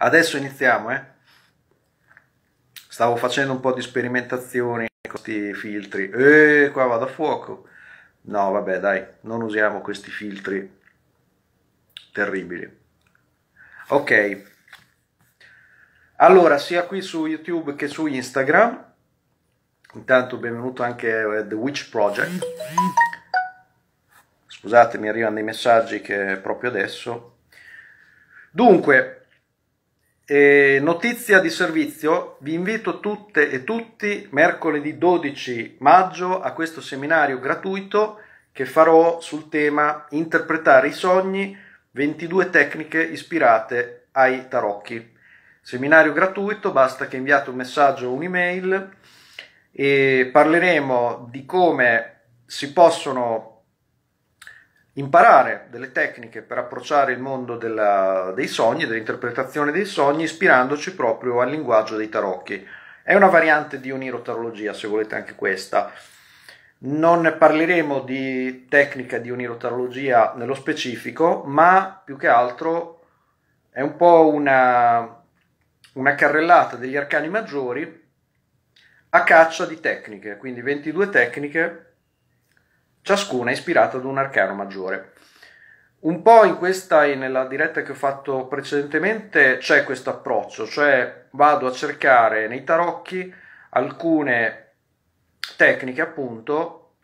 Adesso iniziamo, eh. Stavo facendo un po' di sperimentazioni con questi filtri. Eeeh, qua vado a fuoco. No, vabbè, dai, non usiamo questi filtri terribili. Ok. Allora, sia qui su YouTube che su Instagram. Intanto benvenuto anche The Witch Project. Scusate, mi arrivano dei messaggi che proprio adesso. Dunque, e notizia di servizio, vi invito tutte e tutti mercoledì 12 maggio a questo seminario gratuito che farò sul tema Interpretare i sogni, 22 tecniche ispirate ai tarocchi. Seminario gratuito, basta che inviate un messaggio o un'email e parleremo di come si possono imparare delle tecniche per approcciare il mondo della, dei sogni, dell'interpretazione dei sogni, ispirandoci proprio al linguaggio dei tarocchi. È una variante di unirotarologia, se volete anche questa. Non parleremo di tecnica di unirotarologia nello specifico, ma più che altro è un po' una, una carrellata degli arcani maggiori a caccia di tecniche, quindi 22 tecniche ciascuna è ispirata ad un arcano maggiore. Un po' in questa e nella diretta che ho fatto precedentemente c'è questo approccio, cioè vado a cercare nei tarocchi alcune tecniche appunto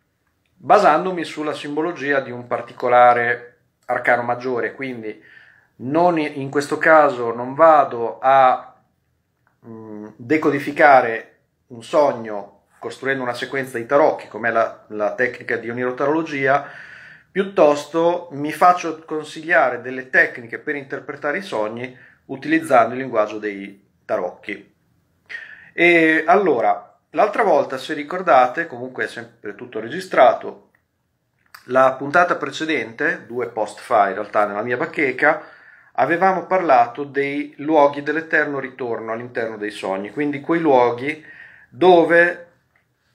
basandomi sulla simbologia di un particolare arcano maggiore, quindi non in questo caso non vado a mm, decodificare un sogno costruendo una sequenza di tarocchi, come la, la tecnica di onirotarologia, piuttosto mi faccio consigliare delle tecniche per interpretare i sogni utilizzando il linguaggio dei tarocchi. E allora, l'altra volta, se ricordate, comunque è sempre tutto registrato, la puntata precedente, due post fa in realtà nella mia bacheca, avevamo parlato dei luoghi dell'eterno ritorno all'interno dei sogni, quindi quei luoghi dove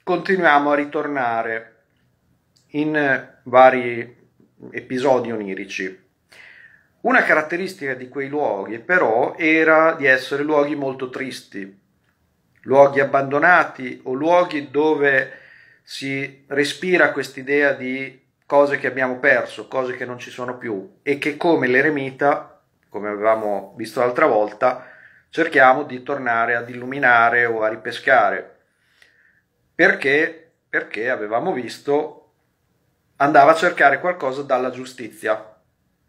continuiamo a ritornare in eh, vari episodi onirici. Una caratteristica di quei luoghi però era di essere luoghi molto tristi, luoghi abbandonati o luoghi dove si respira quest'idea di cose che abbiamo perso, cose che non ci sono più e che come l'eremita, come avevamo visto l'altra volta, cerchiamo di tornare ad illuminare o a ripescare perché, perché avevamo visto andava a cercare qualcosa dalla giustizia,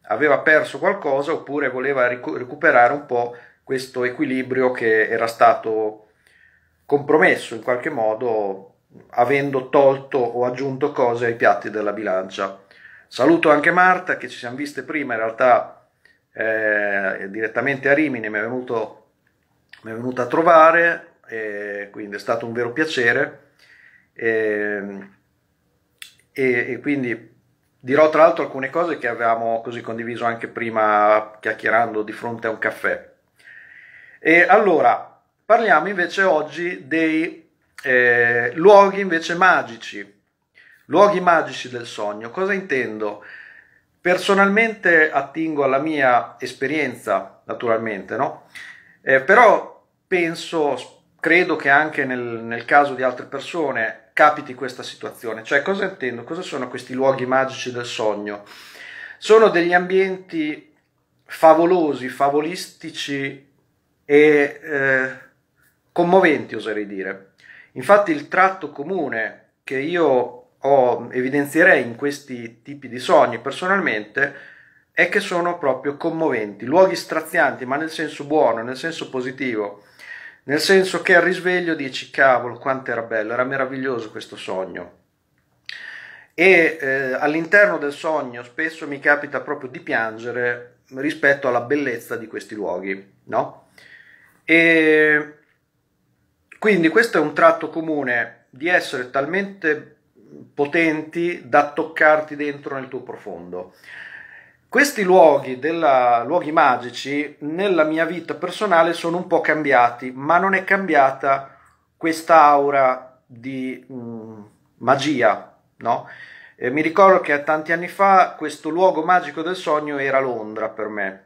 aveva perso qualcosa oppure voleva ric- recuperare un po' questo equilibrio che era stato compromesso in qualche modo avendo tolto o aggiunto cose ai piatti della bilancia. Saluto anche Marta che ci siamo viste prima in realtà eh, direttamente a Rimini, mi è, venuto, mi è venuta a trovare, quindi è stato un vero piacere e, ehm, e, e quindi dirò tra l'altro alcune cose che avevamo così condiviso anche prima chiacchierando di fronte a un caffè. E allora, parliamo invece oggi dei eh, luoghi invece magici, luoghi magici del sogno. Cosa intendo? Personalmente attingo alla mia esperienza, naturalmente, no? Eh, però penso, credo che anche nel, nel caso di altre persone, capiti questa situazione. Cioè, cosa intendo? Cosa sono questi luoghi magici del sogno? Sono degli ambienti favolosi, favolistici e eh, commoventi, oserei dire. Infatti il tratto comune che io ho, evidenzierei in questi tipi di sogni personalmente è che sono proprio commoventi, luoghi strazianti, ma nel senso buono, nel senso positivo nel senso che al risveglio dici cavolo quanto era bello, era meraviglioso questo sogno. E eh, all'interno del sogno spesso mi capita proprio di piangere rispetto alla bellezza di questi luoghi, no? E quindi questo è un tratto comune di essere talmente potenti da toccarti dentro nel tuo profondo. Questi luoghi, della, luoghi magici nella mia vita personale sono un po' cambiati, ma non è cambiata questa aura di mh, mm, magia, no? E mi ricordo che tanti anni fa questo luogo magico del sogno era Londra per me.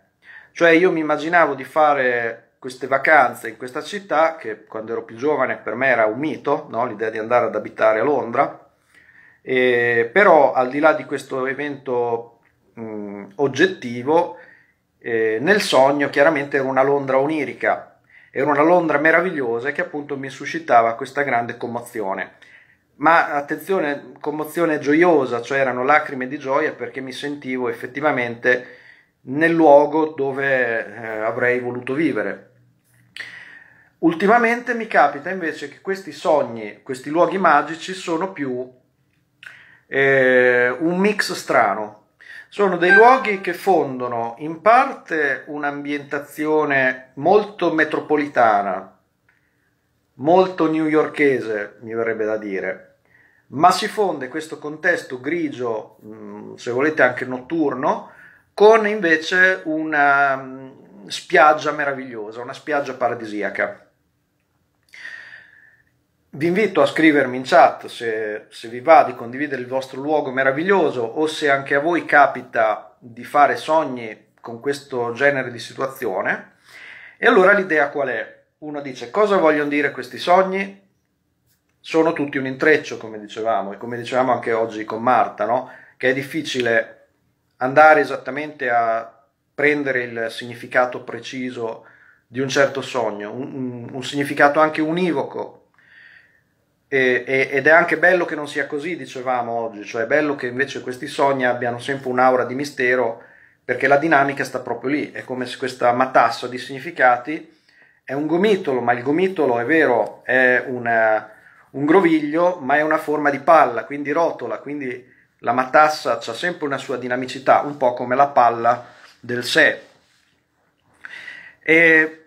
Cioè io mi immaginavo di fare queste vacanze in questa città, che quando ero più giovane per me era un mito, no? l'idea di andare ad abitare a Londra, e, però al di là di questo evento mh, oggettivo, eh, nel sogno chiaramente era una Londra onirica, era una Londra meravigliosa che appunto mi suscitava questa grande commozione. Ma attenzione, commozione gioiosa, cioè erano lacrime di gioia perché mi sentivo effettivamente nel luogo dove eh, avrei voluto vivere. Ultimamente mi capita invece che questi sogni, questi luoghi magici sono più eh, un mix strano, sono dei luoghi che fondono in parte un'ambientazione molto metropolitana, molto newyorchese, mi verrebbe da dire, ma si fonde questo contesto grigio, mm, se volete anche notturno, con invece una mm, spiaggia meravigliosa, una spiaggia paradisiaca. Vi invito a scrivermi in chat se, se, vi va di condividere il vostro luogo meraviglioso o se anche a voi capita di fare sogni con questo genere di situazione. E allora l'idea qual è? Uno dice cosa vogliono dire questi sogni? Sono tutti un intreccio, come dicevamo, e come dicevamo anche oggi con Marta, no? che è difficile andare esattamente a prendere il significato preciso di un certo sogno, un, un, un significato anche univoco e, e, ed è anche bello che non sia così, dicevamo oggi, cioè è bello che invece questi sogni abbiano sempre un'aura di mistero perché la dinamica sta proprio lì, è come se questa matassa di significati è un gomitolo, ma il gomitolo è vero, è una, un groviglio, ma è una forma di palla, quindi rotola, quindi la matassa ha sempre una sua dinamicità, un po' come la palla del sé. E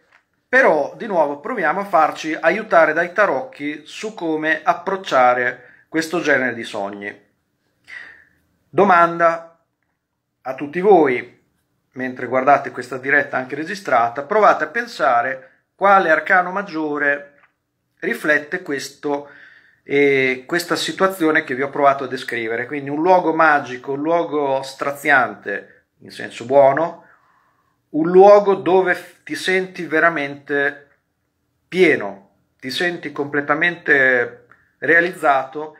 però, di nuovo, proviamo a farci aiutare dai tarocchi su come approcciare questo genere di sogni. Domanda a tutti voi, mentre guardate questa diretta anche registrata, provate a pensare quale arcano maggiore riflette questo, e questa situazione che vi ho provato a descrivere. Quindi un luogo magico, un luogo straziante, in senso buono, un luogo dove ti senti veramente pieno, ti senti completamente realizzato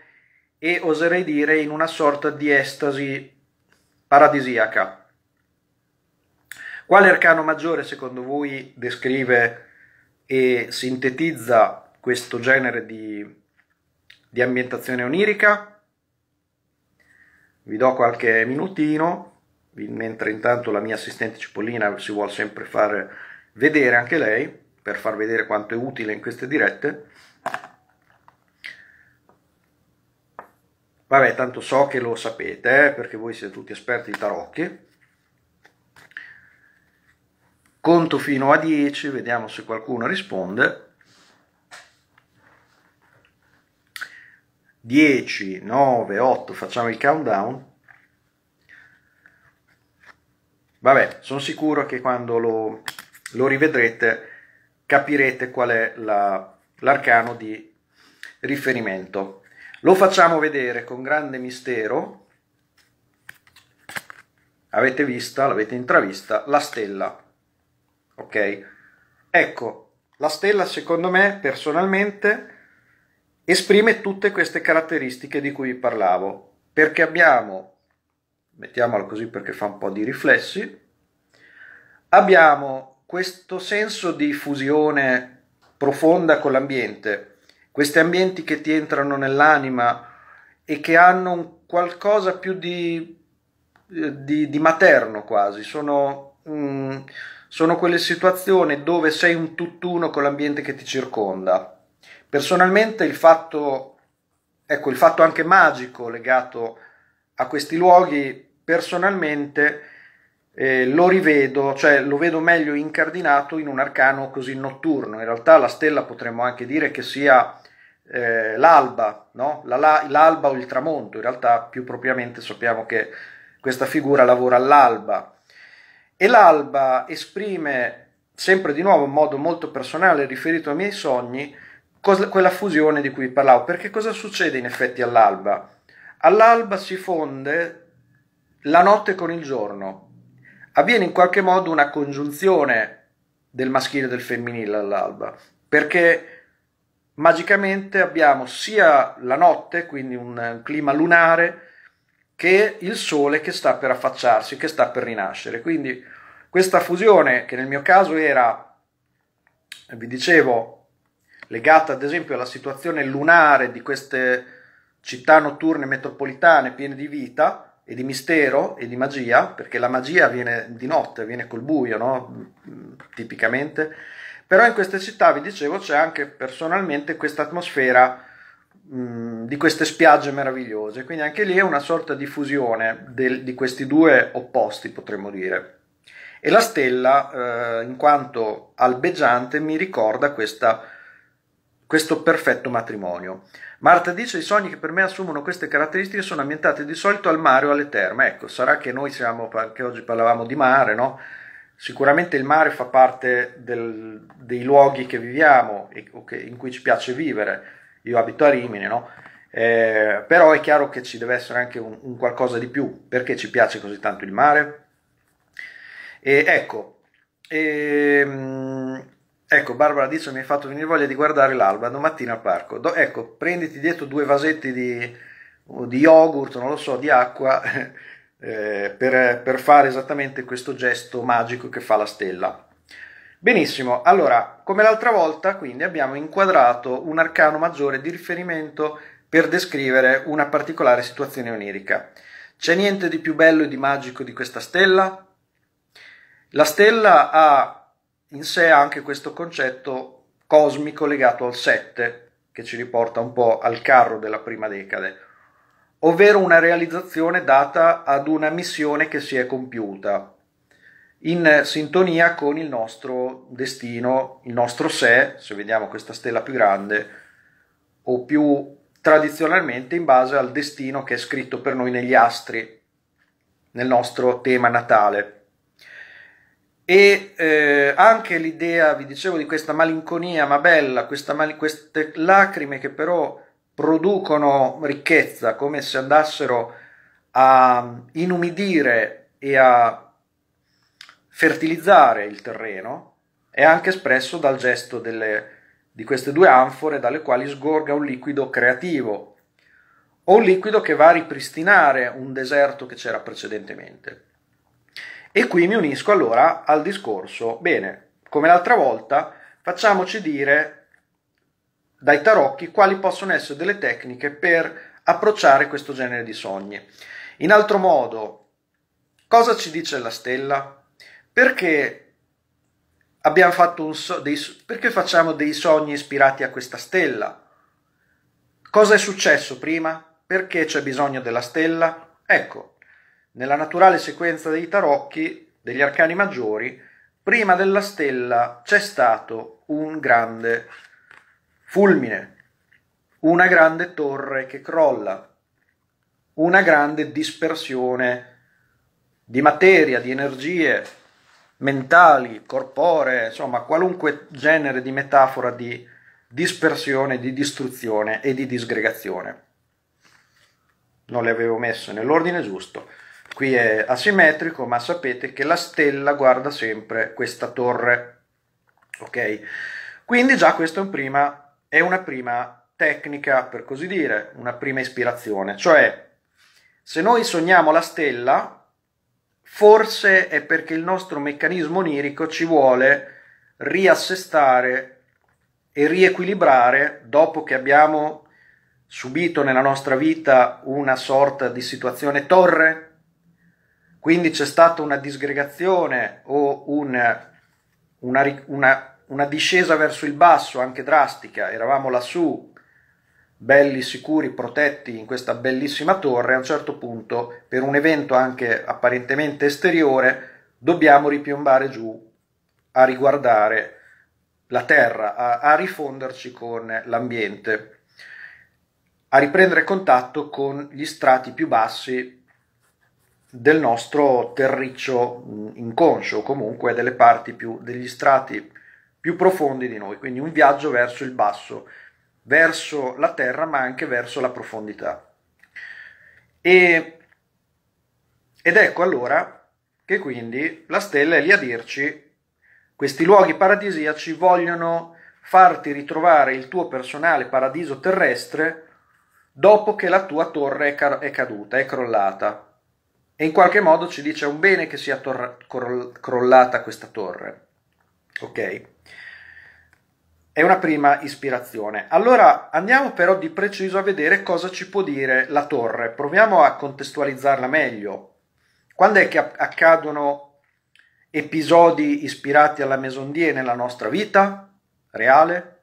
e oserei dire in una sorta di estasi paradisiaca. Quale arcano maggiore secondo voi descrive e sintetizza questo genere di, di ambientazione onirica? Vi do qualche minutino, mentre intanto la mia assistente Cipollina si vuole sempre fare vedere anche lei, per far vedere quanto è utile in queste dirette. Vabbè, tanto so che lo sapete, eh, perché voi siete tutti esperti di tarocchi. Conto fino a 10, vediamo se qualcuno risponde. 10, 9, 8, facciamo il countdown. Vabbè, sono sicuro che quando lo lo rivedrete, capirete qual è l'arcano di riferimento. Lo facciamo vedere con grande mistero. Avete vista, l'avete intravista, la stella. Ok? Ecco, la stella secondo me personalmente esprime tutte queste caratteristiche di cui vi parlavo, perché abbiamo, mettiamolo così perché fa un po' di riflessi, abbiamo questo senso di fusione profonda con l'ambiente, questi ambienti che ti entrano nell'anima e che hanno un qualcosa più di, eh, di, di materno quasi, sono, mh, sono quelle situazioni dove sei un tutt'uno con l'ambiente che ti circonda. Personalmente il fatto, ecco, il fatto anche magico legato a questi luoghi, personalmente, eh, lo rivedo, cioè lo vedo meglio incardinato in un arcano così notturno. In realtà la stella potremmo anche dire che sia eh, l'alba, no? la, la, l'alba o il tramonto, in realtà più propriamente sappiamo che questa figura lavora all'alba. E l'alba esprime, sempre di nuovo in modo molto personale, riferito ai miei sogni, cosa, quella fusione di cui parlavo. Perché cosa succede in effetti all'alba? All'alba si fonde la notte con il giorno, avviene in qualche modo una congiunzione del maschile e del femminile all'alba, perché magicamente abbiamo sia la notte, quindi un clima lunare, che il sole che sta per affacciarsi, che sta per rinascere. Quindi questa fusione, che nel mio caso era, vi dicevo, legata ad esempio alla situazione lunare di queste città notturne metropolitane piene di vita, e di mistero e di magia, perché la magia viene di notte, viene col buio, no? tipicamente, però in queste città, vi dicevo, c'è anche personalmente questa atmosfera mm, di queste spiagge meravigliose, quindi anche lì è una sorta di fusione del, di questi due opposti, potremmo dire. E la stella, eh, in quanto albeggiante, mi ricorda questa questo perfetto matrimonio. Marta dice i sogni che per me assumono queste caratteristiche sono ambientati di solito al mare o alle terme. Ecco, sarà che noi siamo, anche oggi parlavamo di mare, no? Sicuramente il mare fa parte del, dei luoghi che viviamo e, che, in cui ci piace vivere. Io abito a Rimini, no? Eh, però è chiaro che ci deve essere anche un, un qualcosa di più. Perché ci piace così tanto il mare? E ecco, e, ehm, Ecco, Barbara dice mi hai fatto venire voglia di guardare l'alba domattina al parco. Do, ecco, prenditi dietro due vasetti di, di yogurt, non lo so, di acqua, eh, per, per fare esattamente questo gesto magico che fa la stella. Benissimo, allora, come l'altra volta, quindi abbiamo inquadrato un arcano maggiore di riferimento per descrivere una particolare situazione onirica. C'è niente di più bello e di magico di questa stella? La stella ha in sé anche questo concetto cosmico legato al 7, che ci riporta un po' al carro della prima decade, ovvero una realizzazione data ad una missione che si è compiuta, in sintonia con il nostro destino, il nostro sé, se vediamo questa stella più grande, o più tradizionalmente in base al destino che è scritto per noi negli astri, nel nostro tema natale e eh, anche l'idea, vi dicevo, di questa malinconia ma bella, mal- queste lacrime che però producono ricchezza, come se andassero a inumidire e a fertilizzare il terreno, è anche espresso dal gesto delle, di queste due anfore dalle quali sgorga un liquido creativo o un liquido che va a ripristinare un deserto che c'era precedentemente. E qui mi unisco allora al discorso, bene, come l'altra volta, facciamoci dire dai tarocchi quali possono essere delle tecniche per approcciare questo genere di sogni. In altro modo, cosa ci dice la stella? Perché, abbiamo fatto un so- dei, perché facciamo dei sogni ispirati a questa stella? Cosa è successo prima? Perché c'è bisogno della stella? Ecco, nella naturale sequenza dei tarocchi degli arcani maggiori, prima della stella c'è stato un grande fulmine, una grande torre che crolla, una grande dispersione di materia, di energie mentali, corporee, insomma qualunque genere di metafora di dispersione, di distruzione e di disgregazione. Non le avevo messe nell'ordine giusto qui è asimmetrico, ma sapete che la stella guarda sempre questa torre. Ok? Quindi già questa è, un prima, è una prima tecnica, per così dire, una prima ispirazione. Cioè, se noi sogniamo la stella, forse è perché il nostro meccanismo onirico ci vuole riassestare e riequilibrare dopo che abbiamo subito nella nostra vita una sorta di situazione torre quindi c'è stata una disgregazione o un, una, una, una discesa verso il basso anche drastica, eravamo lassù, belli, sicuri, protetti in questa bellissima torre, a un certo punto, per un evento anche apparentemente esteriore, dobbiamo ripiombare giù a riguardare la terra, a, a rifonderci con l'ambiente, a riprendere contatto con gli strati più bassi del nostro terriccio inconscio, comunque delle parti più, degli strati più profondi di noi, quindi un viaggio verso il basso, verso la terra ma anche verso la profondità. E, ed ecco allora che quindi la stella è lì a dirci, questi luoghi paradisiaci vogliono farti ritrovare il tuo personale paradiso terrestre dopo che la tua torre è, ca- è caduta, è crollata e in qualche modo ci dice un bene che sia tor- cro- crollata questa torre. Ok? È una prima ispirazione. Allora andiamo però di preciso a vedere cosa ci può dire la torre. Proviamo a contestualizzarla meglio. Quando è che accadono episodi ispirati alla mesondie nella nostra vita reale?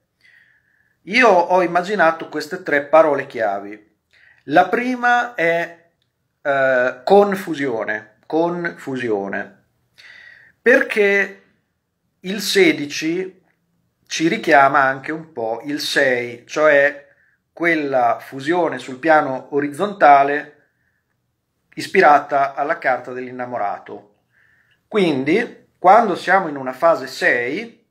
Io ho immaginato queste tre parole chiavi. La prima è eh, confusione, confusione, perché il 16 ci richiama anche un po' il 6, cioè quella fusione sul piano orizzontale ispirata alla carta dell'innamorato. Quindi, quando siamo in una fase 6,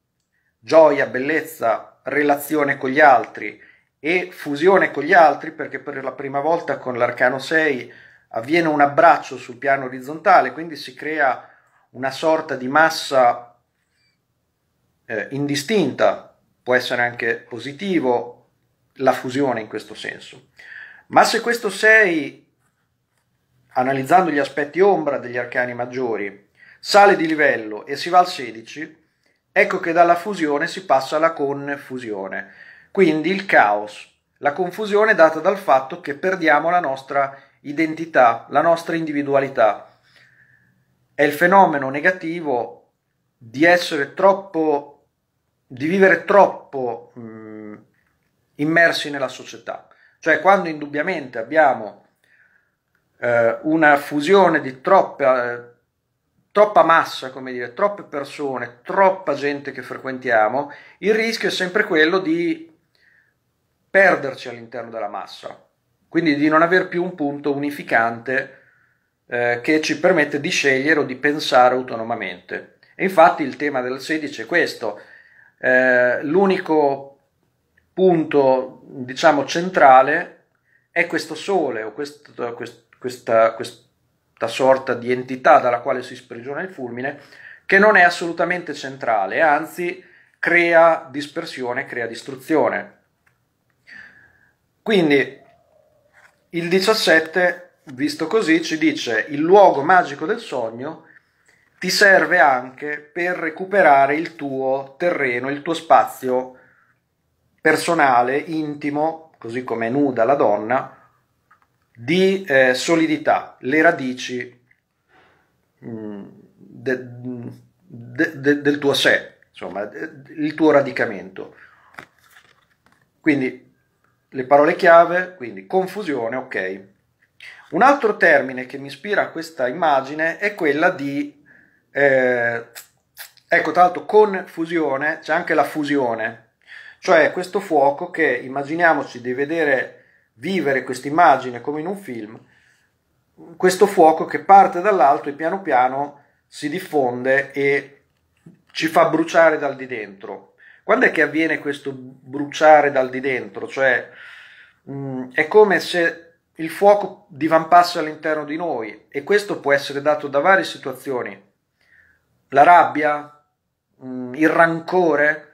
gioia, bellezza, relazione con gli altri e fusione con gli altri, perché per la prima volta con l'arcano 6 avviene un abbraccio sul piano orizzontale, quindi si crea una sorta di massa eh, indistinta, può essere anche positivo la fusione in questo senso. Ma se questo 6, analizzando gli aspetti ombra degli arcani maggiori, sale di livello e si va al 16, ecco che dalla fusione si passa alla confusione, quindi il caos, la confusione data dal fatto che perdiamo la nostra identità, la nostra individualità. È il fenomeno negativo di essere troppo, di vivere troppo mh, immersi nella società. Cioè quando indubbiamente abbiamo eh, una fusione di troppa, eh, troppa massa, come dire, troppe persone, troppa gente che frequentiamo, il rischio è sempre quello di perderci all'interno della massa quindi di non aver più un punto unificante eh, che ci permette di scegliere o di pensare autonomamente. E infatti il tema del 16 è questo, eh, l'unico punto diciamo centrale è questo sole o questo, quest, questa, questa sorta di entità dalla quale si sprigiona il fulmine che non è assolutamente centrale, anzi crea dispersione, crea distruzione. Quindi il 17, visto così, ci dice il luogo magico del sogno ti serve anche per recuperare il tuo terreno, il tuo spazio personale, intimo, così come è nuda la donna, di eh, solidità, le radici mh, mm, de, de, de, del tuo sé, insomma, il tuo radicamento. Quindi le parole chiave, quindi confusione, ok. Un altro termine che mi ispira a questa immagine è quella di, eh, ecco tra l'altro con fusione c'è anche la fusione, cioè questo fuoco che immaginiamoci di vedere vivere questa immagine come in un film, questo fuoco che parte dall'alto e piano piano si diffonde e ci fa bruciare dal di dentro. Quando è che avviene questo bruciare dal di dentro? Cioè, mh, mm, è come se il fuoco divampasse all'interno di noi e questo può essere dato da varie situazioni. La rabbia, mh, mm, il rancore,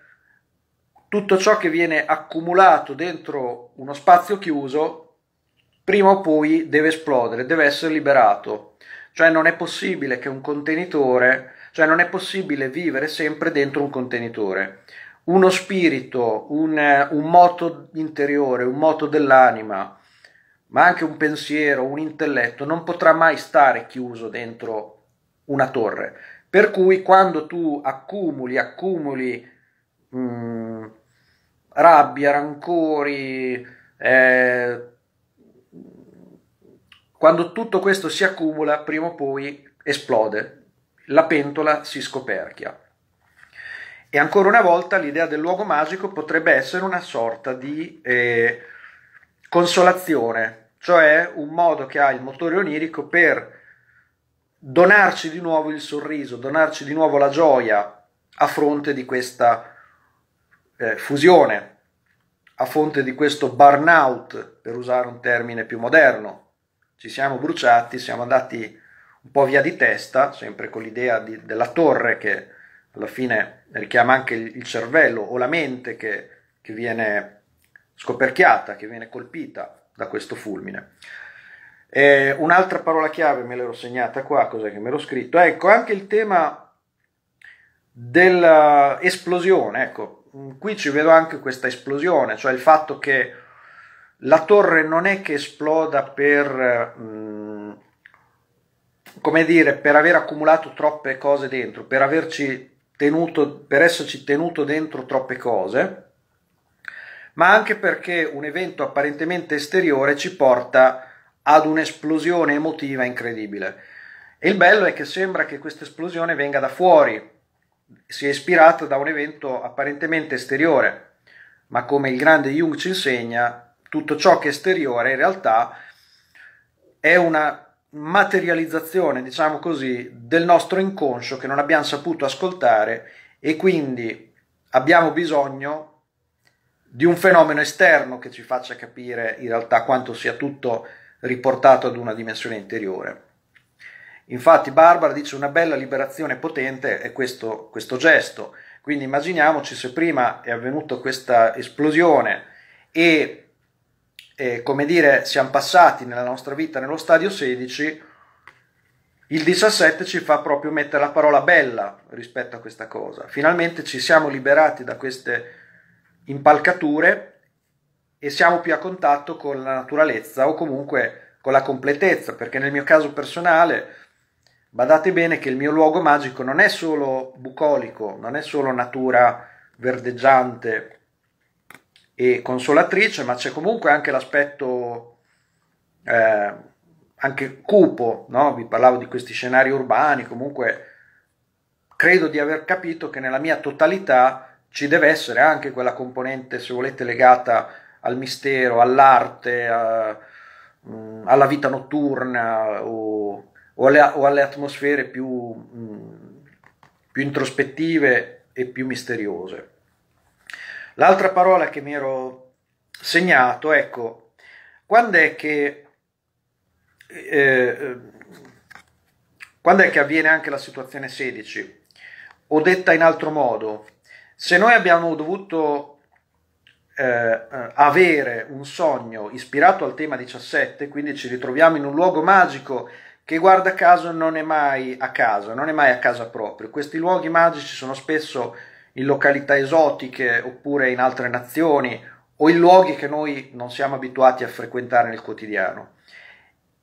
tutto ciò che viene accumulato dentro uno spazio chiuso, prima o poi deve esplodere, deve essere liberato. Cioè non è possibile che un contenitore, cioè non è possibile vivere sempre dentro un contenitore uno spirito, un, un moto interiore, un moto dell'anima, ma anche un pensiero, un intelletto, non potrà mai stare chiuso dentro una torre. Per cui quando tu accumuli, accumuli mh, mm, rabbia, rancori, eh, quando tutto questo si accumula, prima o poi esplode, la pentola si scoperchia. E ancora una volta l'idea del luogo magico potrebbe essere una sorta di eh, consolazione, cioè un modo che ha il motore onirico per donarci di nuovo il sorriso, donarci di nuovo la gioia a fronte di questa eh, fusione, a fronte di questo burnout, per usare un termine più moderno. Ci siamo bruciati, siamo andati un po' via di testa, sempre con l'idea di, della torre che alla fine richiama anche il cervello o la mente che, che viene scoperchiata, che viene colpita da questo fulmine. E un'altra parola chiave, me l'ero segnata qua, cos'è che me l'ho scritto? Ecco, anche il tema dell'esplosione, ecco, qui ci vedo anche questa esplosione, cioè il fatto che la torre non è che esploda per... Mh, mm, come dire, per aver accumulato troppe cose dentro, per averci tenuto, per esserci tenuto dentro troppe cose, ma anche perché un evento apparentemente esteriore ci porta ad un'esplosione emotiva incredibile. E il bello è che sembra che questa esplosione venga da fuori, sia ispirata da un evento apparentemente esteriore, ma come il grande Jung ci insegna, tutto ciò che è esteriore in realtà è una materializzazione, diciamo così, del nostro inconscio che non abbiamo saputo ascoltare e quindi abbiamo bisogno di un fenomeno esterno che ci faccia capire in realtà quanto sia tutto riportato ad una dimensione interiore. Infatti Barbara dice una bella liberazione potente è questo, questo gesto, quindi immaginiamoci se prima è avvenuta questa esplosione e e come dire siamo passati nella nostra vita nello stadio 16, il 17 ci fa proprio mettere la parola bella rispetto a questa cosa. Finalmente ci siamo liberati da queste impalcature e siamo più a contatto con la naturalezza o comunque con la completezza, perché nel mio caso personale badate bene che il mio luogo magico non è solo bucolico, non è solo natura verdeggiante, e consolatrice, ma c'è comunque anche l'aspetto eh, anche cupo, no? vi parlavo di questi scenari urbani, comunque credo di aver capito che nella mia totalità ci deve essere anche quella componente, se volete, legata al mistero, all'arte, a, mh, mm, alla vita notturna o, o, alle, o alle, atmosfere più, mh, mm, più introspettive e più misteriose. L'altra parola che mi ero segnato, ecco, quando è che, eh, eh quando è che avviene anche la situazione 16? O detta in altro modo, se noi abbiamo dovuto eh, eh avere un sogno ispirato al tema 17, quindi ci ritroviamo in un luogo magico che guarda caso non è mai a casa, non è mai a casa proprio. Questi luoghi magici sono spesso in località esotiche oppure in altre nazioni o in luoghi che noi non siamo abituati a frequentare nel quotidiano.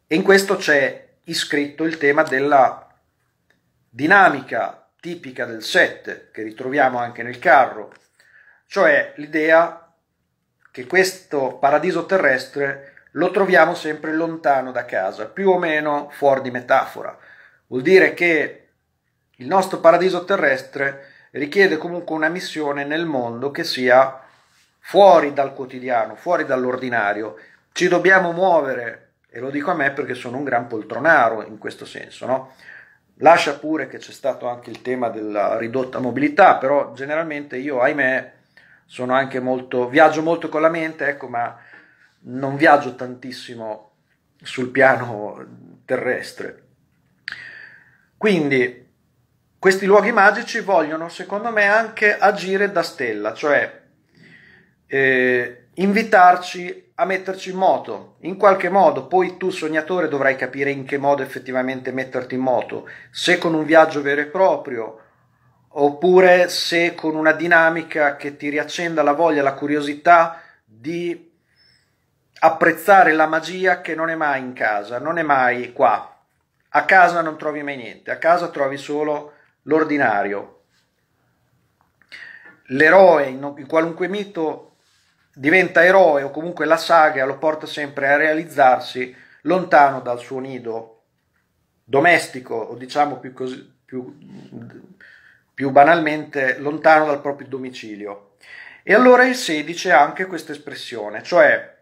E in questo c'è iscritto il tema della dinamica tipica del set che ritroviamo anche nel carro, cioè l'idea che questo paradiso terrestre lo troviamo sempre lontano da casa, più o meno fuori di metafora. Vuol dire che il nostro paradiso terrestre richiede comunque una missione nel mondo che sia fuori dal quotidiano, fuori dall'ordinario. Ci dobbiamo muovere, e lo dico a me perché sono un gran poltronaro in questo senso, no? Lascia pure che c'è stato anche il tema della ridotta mobilità, però generalmente io, ahimè, sono anche molto, viaggio molto con la mente, ecco, ma non viaggio tantissimo sul piano terrestre. Quindi questi luoghi magici vogliono, secondo me, anche agire da stella, cioè eh, invitarci a metterci in moto. In qualche modo, poi tu sognatore dovrai capire in che modo effettivamente metterti in moto, se con un viaggio vero e proprio, oppure se con una dinamica che ti riaccenda la voglia, la curiosità di apprezzare la magia che non è mai in casa, non è mai qua. A casa non trovi mai niente, a casa trovi solo l'ordinario. L'eroe in qualunque mito diventa eroe o comunque la saga lo porta sempre a realizzarsi lontano dal suo nido domestico o diciamo più, così, più, più banalmente lontano dal proprio domicilio. E allora il 16 ha anche questa espressione, cioè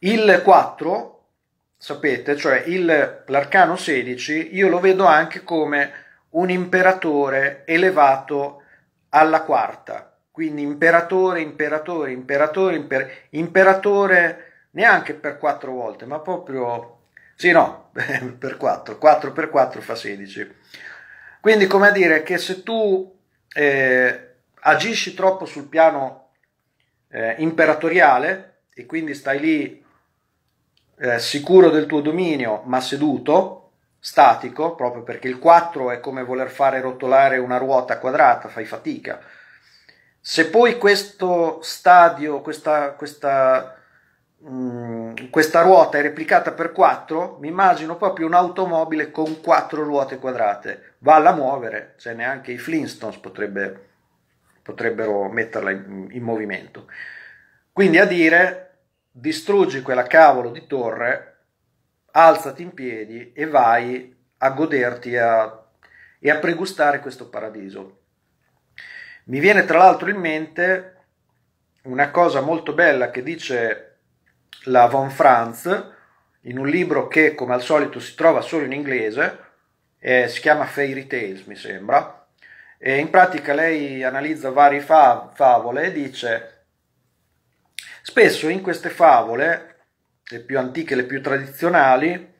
il 4, sapete, cioè il, l'arcano 16, io lo vedo anche come un imperatore elevato alla quarta. Quindi imperatore, imperatore, imperatore, imper- imperatore neanche per quattro volte, ma proprio... Sì, no, per quattro. Quattro per quattro fa sedici. Quindi come a dire che se tu eh, agisci troppo sul piano eh, imperatoriale e quindi stai lì eh, sicuro del tuo dominio ma seduto, statico, proprio perché il 4 è come voler fare rotolare una ruota quadrata, fai fatica. Se poi questo stadio, questa, questa, mh, mm, questa ruota è replicata per 4, mi immagino proprio un'automobile con 4 ruote quadrate, valla a muovere, cioè neanche i Flintstones potrebbe, potrebbero metterla in, in movimento. Quindi a dire, distruggi quella cavolo di torre alzati in piedi e vai a goderti a, e a pregustare questo paradiso. Mi viene tra l'altro in mente una cosa molto bella che dice la Von Franz in un libro che come al solito si trova solo in inglese, eh, si chiama Fairy Tales mi sembra, e in pratica lei analizza varie fa favole e dice spesso in queste favole le più antiche, le più tradizionali,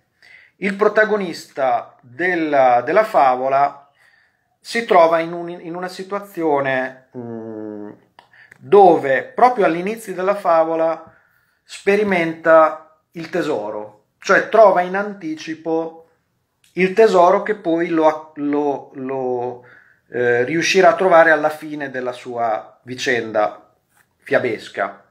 il protagonista della, della favola si trova in, un, in una situazione mh, mm, dove proprio all'inizio della favola sperimenta il tesoro, cioè trova in anticipo il tesoro che poi lo, lo, lo eh, riuscirà a trovare alla fine della sua vicenda fiabesca.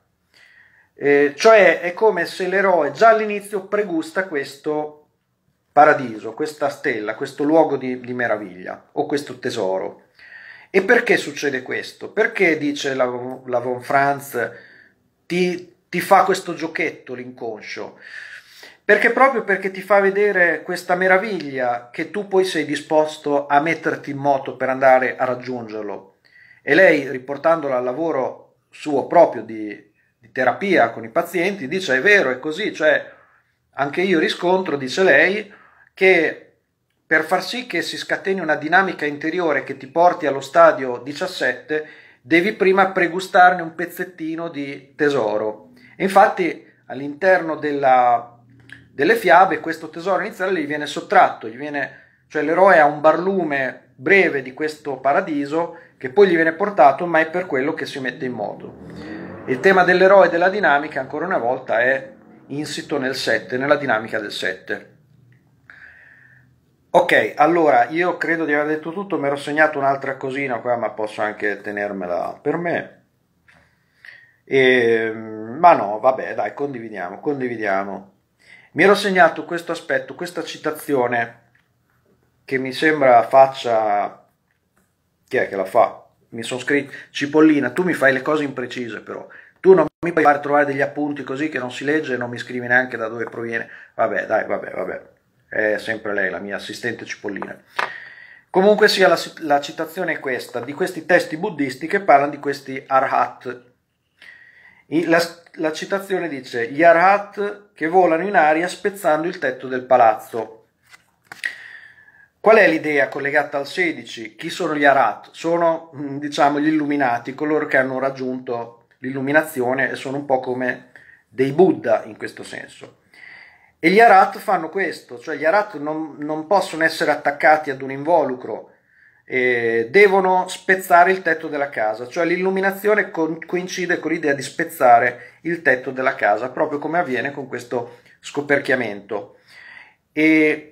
Eh, cioè è come se l'eroe già all'inizio pregusta questo paradiso, questa stella, questo luogo di, di meraviglia o questo tesoro. E perché succede questo? Perché, dice la, la Von Franz, ti, ti fa questo giochetto l'inconscio? Perché proprio perché ti fa vedere questa meraviglia che tu poi sei disposto a metterti in moto per andare a raggiungerlo. E lei, riportandola al lavoro suo proprio di di terapia con i pazienti dice è vero, è così, cioè anche io riscontro, dice lei, che per far sì che si scateni una dinamica interiore che ti porti allo stadio 17, devi prima pregustarne un pezzettino di tesoro. E infatti all'interno della, delle fiabe questo tesoro iniziale gli viene sottratto, gli viene, cioè l'eroe ha un barlume breve di questo paradiso che poi gli viene portato, ma è per quello che si mette in moto. Il tema dell'eroe e della dinamica, ancora una volta, è insito nel 7, nella dinamica del 7. Ok, allora io credo di aver detto tutto, mi ero segnato un'altra cosina qua, ma posso anche tenermela per me. E, ehm, ma no, vabbè, dai, condividiamo, condividiamo. Mi ero segnato questo aspetto, questa citazione che mi sembra faccia... Chi è che la fa? mi sono scritto, Cipollina, tu mi fai le cose imprecise però, tu non mi puoi far trovare degli appunti così che non si legge e non mi scrivi neanche da dove proviene, vabbè dai, vabbè, vabbè, è sempre lei la mia assistente Cipollina. Comunque sia, la, la citazione è questa, di questi testi buddisti che parlano di questi arhat. La, la citazione dice, gli arhat che volano in aria spezzando il tetto del palazzo Qual è l'idea collegata al 16? Chi sono gli Arat? Sono, mm, diciamo, gli illuminati, coloro che hanno raggiunto l'illuminazione e sono un po' come dei Buddha in questo senso. E gli Arat fanno questo, cioè gli Arat non, non possono essere attaccati ad un involucro, eh, devono spezzare il tetto della casa, cioè l'illuminazione con, coincide con l'idea di spezzare il tetto della casa, proprio come avviene con questo scoperchiamento. E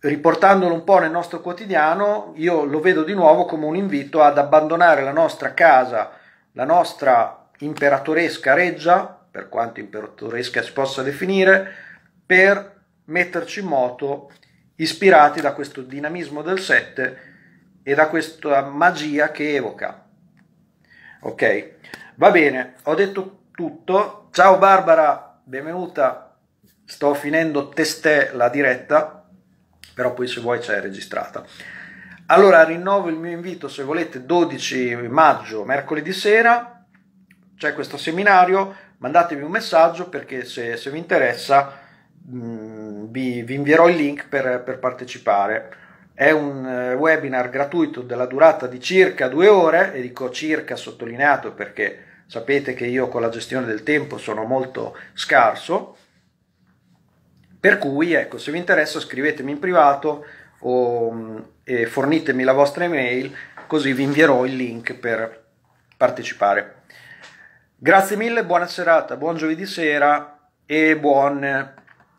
riportandolo un po' nel nostro quotidiano, io lo vedo di nuovo come un invito ad abbandonare la nostra casa, la nostra imperatoresca reggia, per quanto imperatoresca si possa definire, per metterci in moto ispirati da questo dinamismo del 7 e da questa magia che evoca. Ok, va bene, ho detto tutto. Ciao Barbara, benvenuta. Sto finendo testè la diretta però poi se vuoi c'è registrata. Allora rinnovo il mio invito se volete 12 maggio, mercoledì sera, c'è questo seminario, mandatemi un messaggio perché se, se vi interessa mh, mm, vi, vi, invierò il link per, per partecipare. È un eh, webinar gratuito della durata di circa due ore, e dico circa sottolineato perché sapete che io con la gestione del tempo sono molto scarso per cui, ecco, se vi interessa scrivetemi in privato o eh, fornitemi la vostra email, così vi invierò il link per partecipare. Grazie mille, buona serata, buon giovedì sera e buon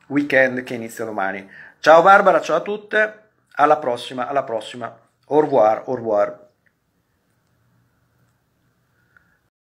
weekend che inizia domani. Ciao Barbara, ciao a tutte, alla prossima, alla prossima. Au revoir, au revoir.